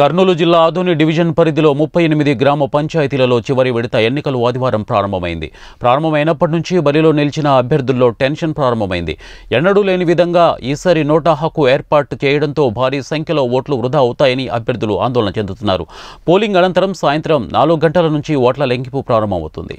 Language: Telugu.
కర్నూలు జిల్లా ఆధుని డివిజన్ పరిధిలో ముప్పై ఎనిమిది గ్రామ పంచాయతీలలో చివరి విడత ఎన్నికలు ఆదివారం ప్రారంభమైంది ప్రారంభమైనప్పటి నుంచి బరిలో నిలిచిన అభ్యర్థుల్లో టెన్షన్ ప్రారంభమైంది ఎన్నడూ లేని విధంగా ఈసారి నోటా హక్కు ఏర్పాటు చేయడంతో భారీ సంఖ్యలో ఓట్లు వృధా అవుతాయని అభ్యర్థులు ఆందోళన చెందుతున్నారు పోలింగ్ అనంతరం సాయంత్రం నాలుగు గంటల నుంచి ఓట్ల లెంకింపు ప్రారంభమవుతుంది